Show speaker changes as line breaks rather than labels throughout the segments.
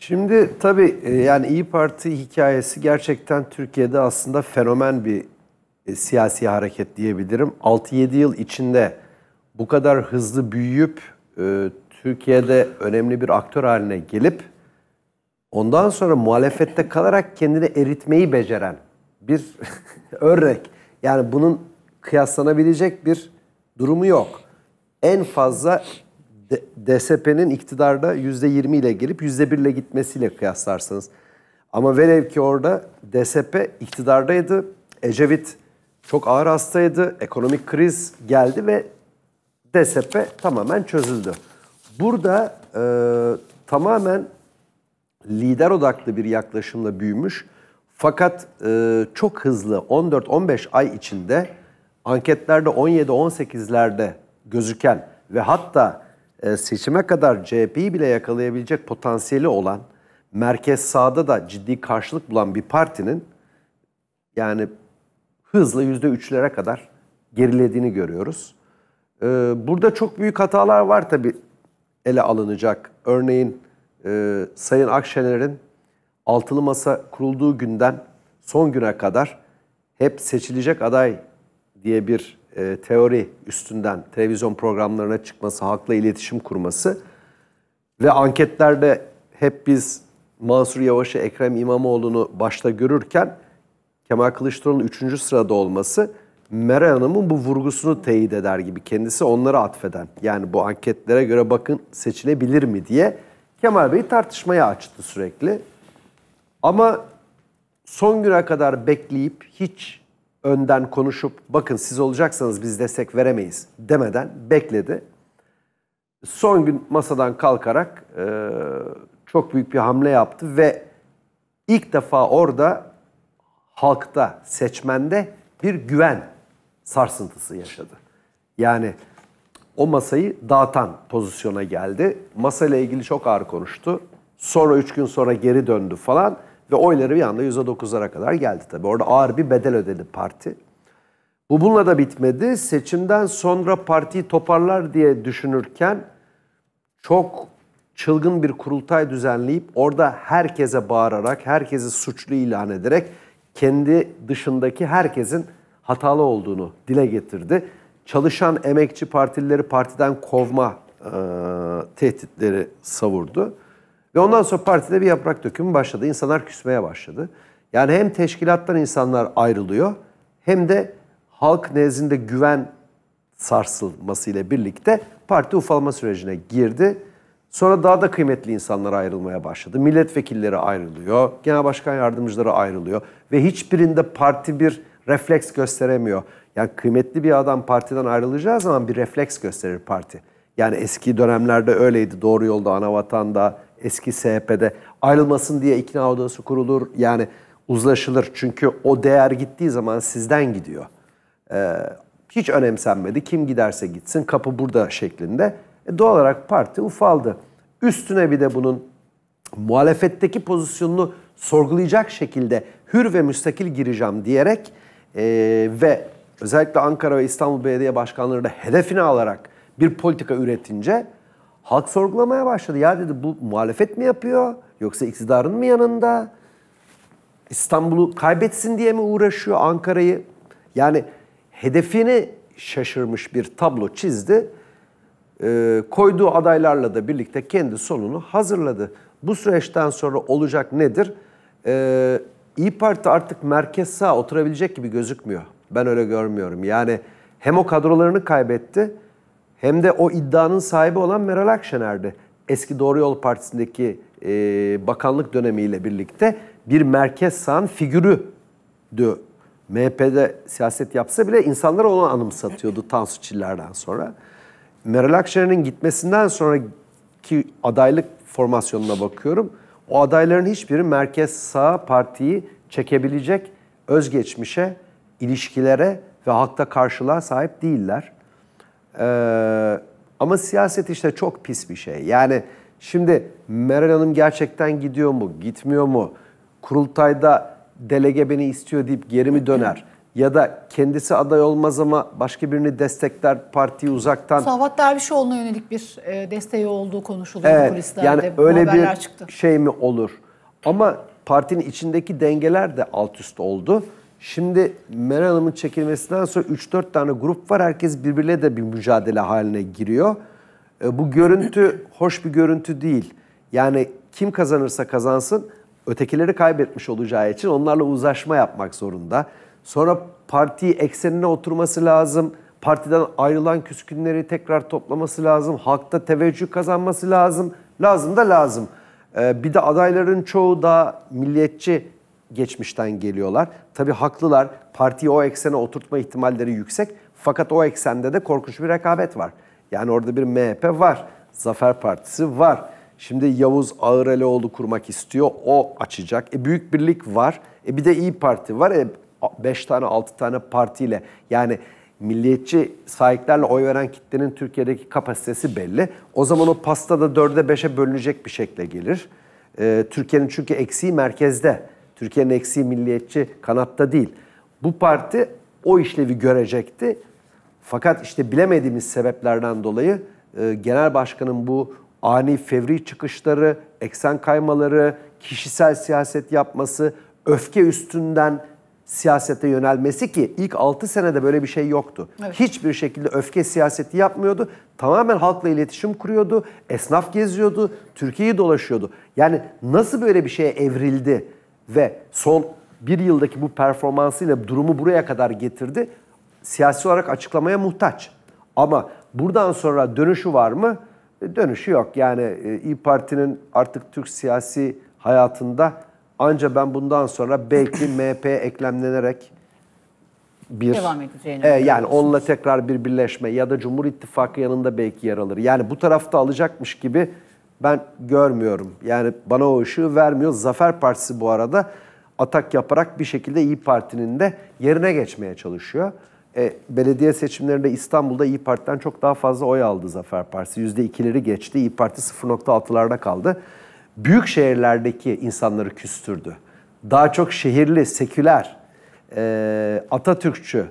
Şimdi tabii e, yani İyi Parti hikayesi gerçekten Türkiye'de aslında fenomen bir e, siyasi hareket diyebilirim. 6-7 yıl içinde bu kadar hızlı büyüyüp e, Türkiye'de önemli bir aktör haline gelip ondan sonra muhalefette kalarak kendini eritmeyi beceren bir örnek. Yani bunun kıyaslanabilecek bir durumu yok. En fazla DSP'nin iktidarda %20 ile gelip %1 ile gitmesiyle kıyaslarsanız. Ama velev ki orada DSP iktidardaydı. Ecevit çok ağır hastaydı. Ekonomik kriz geldi ve DSP tamamen çözüldü. Burada e, tamamen lider odaklı bir yaklaşımla büyümüş. Fakat e, çok hızlı 14-15 ay içinde anketlerde 17-18'lerde gözüken ve hatta e, seçime kadar CHP'yi bile yakalayabilecek potansiyeli olan merkez sağda da ciddi karşılık bulan bir partinin yani hızla %3'lere kadar gerilediğini görüyoruz. E, burada çok büyük hatalar var tabii ele alınacak. Örneğin e, Sayın Akşener'in altılı masa kurulduğu günden son güne kadar hep seçilecek aday diye bir e, teori üstünden televizyon programlarına çıkması, halkla iletişim kurması ve anketlerde hep biz Mansur Yavaş'ı, Ekrem İmamoğlu'nu başta görürken Kemal Kılıçdaroğlu'nun üçüncü sırada olması Meral Hanım'ın bu vurgusunu teyit eder gibi kendisi onları atfeden. Yani bu anketlere göre bakın seçilebilir mi diye Kemal Bey tartışmaya açtı sürekli. Ama son güne kadar bekleyip hiç önden konuşup bakın siz olacaksanız biz destek veremeyiz demeden bekledi. Son gün masadan kalkarak e, çok büyük bir hamle yaptı ve ilk defa orada halkta, seçmende bir güven sarsıntısı yaşadı. Yani o masayı dağıtan pozisyona geldi. Masayla ilgili çok ağır konuştu. Sonra üç gün sonra geri döndü falan. Ve oyları bir anda %9'lara kadar geldi tabii. Orada ağır bir bedel ödedi parti. Bu bununla da bitmedi. Seçimden sonra partiyi toparlar diye düşünürken çok çılgın bir kurultay düzenleyip orada herkese bağırarak, herkesi suçlu ilan ederek kendi dışındaki herkesin hatalı olduğunu dile getirdi. Çalışan emekçi partilileri partiden kovma e, tehditleri savurdu. Ve ondan sonra partide bir yaprak dökümü başladı. İnsanlar küsmeye başladı. Yani hem teşkilattan insanlar ayrılıyor hem de halk nezdinde güven sarsılması ile birlikte parti ufalma sürecine girdi. Sonra daha da kıymetli insanlar ayrılmaya başladı. Milletvekilleri ayrılıyor, genel başkan yardımcıları ayrılıyor ve hiçbirinde parti bir refleks gösteremiyor. Yani kıymetli bir adam partiden ayrılacağı zaman bir refleks gösterir parti. Yani eski dönemlerde öyleydi. Doğru yolda, anavatan da, eski SHP'de ayrılmasın diye ikna odası kurulur. Yani uzlaşılır. Çünkü o değer gittiği zaman sizden gidiyor. Ee, hiç önemsenmedi. Kim giderse gitsin kapı burada şeklinde. E, doğal olarak parti ufaldı. Üstüne bir de bunun muhalefetteki pozisyonunu sorgulayacak şekilde hür ve müstakil gireceğim diyerek e, ve özellikle Ankara ve İstanbul Belediye Başkanları da hedefini alarak bir politika üretince Halk sorgulamaya başladı. Ya dedi bu muhalefet mi yapıyor yoksa iktidarın mı yanında? İstanbul'u kaybetsin diye mi uğraşıyor Ankara'yı? Yani hedefini şaşırmış bir tablo çizdi. E, koyduğu adaylarla da birlikte kendi sonunu hazırladı. Bu süreçten sonra olacak nedir? E, İyi Parti artık merkez sağ oturabilecek gibi gözükmüyor. Ben öyle görmüyorum. Yani hem o kadrolarını kaybetti hem de o iddianın sahibi olan Meral Akşener'di. Eski Doğru Yol Partisi'ndeki e, bakanlık dönemiyle birlikte bir merkez sağın figürüdü. MHP'de siyaset yapsa bile insanlar onu anımsatıyordu Tansu Çiller'den sonra. Meral Akşener'in gitmesinden sonraki adaylık formasyonuna bakıyorum. O adayların hiçbiri merkez sağ partiyi çekebilecek özgeçmişe, ilişkilere ve halkta karşılığa sahip değiller. Ee, ama siyaset işte çok pis bir şey. Yani şimdi Meral Hanım gerçekten gidiyor mu, gitmiyor mu? Kurultayda delege beni istiyor deyip geri mi döner? Ya da kendisi aday olmaz ama başka birini destekler partiyi uzaktan. Savat Dervişoğlu'na yönelik bir e, desteği olduğu konuşuluyor evet, kulislerde. Yani öyle bir çıktı. şey mi olur? Ama partinin içindeki dengeler de alt üst oldu. Şimdi Meral Hanım'ın çekilmesinden sonra 3-4 tane grup var. Herkes birbirle de bir mücadele haline giriyor. E, bu görüntü hoş bir görüntü değil. Yani kim kazanırsa kazansın ötekileri kaybetmiş olacağı için onlarla uzlaşma yapmak zorunda. Sonra parti eksenine oturması lazım. Partiden ayrılan küskünleri tekrar toplaması lazım. Halkta teveccüh kazanması lazım. Lazım da lazım. Ee, bir de adayların çoğu da milliyetçi geçmişten geliyorlar. Tabii haklılar. Partiyi o eksene oturtma ihtimalleri yüksek. Fakat o eksende de korkunç bir rekabet var. Yani orada bir MHP var. Zafer Partisi var. Şimdi Yavuz Ağırelioğlu kurmak istiyor. O açacak. E Büyük Birlik var. E bir de İyi Parti var. E 5 tane 6 tane partiyle yani milliyetçi sahiplerle oy veren kitlenin Türkiye'deki kapasitesi belli. O zaman o pasta da 4'e 5'e bölünecek bir şekle gelir. Ee, Türkiye'nin çünkü eksiği merkezde. Türkiye'nin eksiği milliyetçi kanatta değil. Bu parti o işlevi görecekti. Fakat işte bilemediğimiz sebeplerden dolayı e, genel başkanın bu ani fevri çıkışları, eksen kaymaları, kişisel siyaset yapması, öfke üstünden siyasete yönelmesi ki ilk 6 senede böyle bir şey yoktu. Evet. Hiçbir şekilde öfke siyaseti yapmıyordu. Tamamen halkla iletişim kuruyordu. Esnaf geziyordu. Türkiye'yi dolaşıyordu. Yani nasıl böyle bir şeye evrildi? ve son bir yıldaki bu performansıyla durumu buraya kadar getirdi. Siyasi olarak açıklamaya muhtaç. Ama buradan sonra dönüşü var mı? E, dönüşü yok. Yani e, İyi Parti'nin artık Türk siyasi hayatında anca ben bundan sonra belki MHP eklemlenerek bir devam edeceğini. E, yani onunla tekrar bir birleşme ya da Cumhur İttifakı yanında belki yer alır. Yani bu tarafta alacakmış gibi ben görmüyorum. Yani bana o ışığı vermiyor. Zafer Partisi bu arada atak yaparak bir şekilde İyi Parti'nin de yerine geçmeye çalışıyor. E, belediye seçimlerinde İstanbul'da İyi Parti'den çok daha fazla oy aldı Zafer Partisi. yüzde ikileri geçti. İyi Parti 0.6'larda kaldı. Büyük şehirlerdeki insanları küstürdü. Daha çok şehirli, seküler, e, Atatürkçü,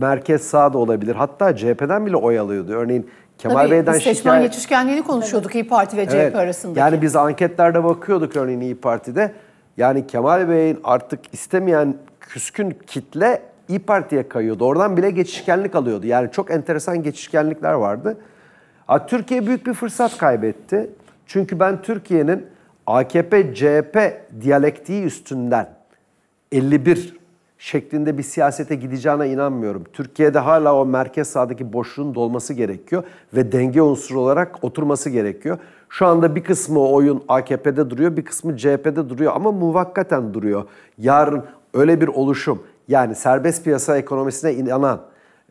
merkez sağda olabilir. Hatta CHP'den bile oy alıyordu. Örneğin Kemal Tabii, Bey'den seçmen şikayet... geçişkenliğini konuşuyorduk evet. İyi Parti ve CHP evet. arasındaki. Yani biz anketlerde bakıyorduk örneğin İyi Parti'de. Yani Kemal Bey'in artık istemeyen küskün kitle İyi Parti'ye kayıyordu. Oradan bile geçişkenlik alıyordu. Yani çok enteresan geçişkenlikler vardı. Ha, Türkiye büyük bir fırsat kaybetti. Çünkü ben Türkiye'nin AKP-CHP diyalektiği üstünden 51 şeklinde bir siyasete gideceğine inanmıyorum. Türkiye'de hala o merkez sağdaki boşluğun dolması gerekiyor ve denge unsuru olarak oturması gerekiyor. Şu anda bir kısmı oyun AKP'de duruyor, bir kısmı CHP'de duruyor ama muvakkaten duruyor. Yarın öyle bir oluşum yani serbest piyasa ekonomisine inanan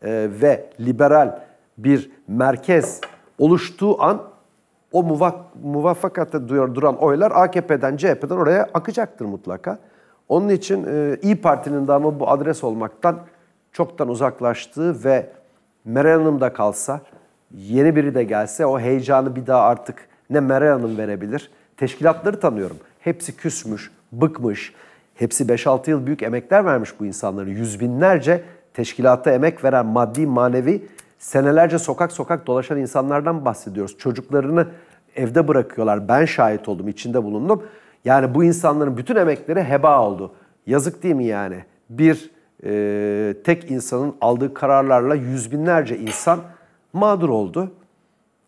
e, ve liberal bir merkez oluştuğu an o muvak, muvaffakate duran oylar AKP'den CHP'den oraya akacaktır mutlaka. Onun için e, İyi Parti'nin de ama bu adres olmaktan çoktan uzaklaştığı ve Meral Hanım da kalsa, yeni biri de gelse o heyecanı bir daha artık ne Meral Hanım verebilir. Teşkilatları tanıyorum. Hepsi küsmüş, bıkmış. Hepsi 5-6 yıl büyük emekler vermiş bu insanların. Yüz binlerce teşkilata emek veren maddi manevi senelerce sokak sokak dolaşan insanlardan bahsediyoruz. Çocuklarını evde bırakıyorlar. Ben şahit oldum, içinde bulundum. Yani bu insanların bütün emekleri heba oldu. Yazık değil mi yani? Bir e, tek insanın aldığı kararlarla yüz binlerce insan mağdur oldu.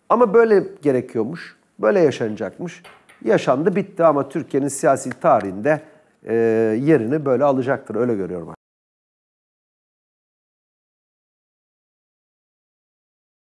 Ama böyle gerekiyormuş, böyle yaşanacakmış. Yaşandı bitti ama Türkiye'nin siyasi tarihinde e, yerini böyle alacaktır öyle görüyorum.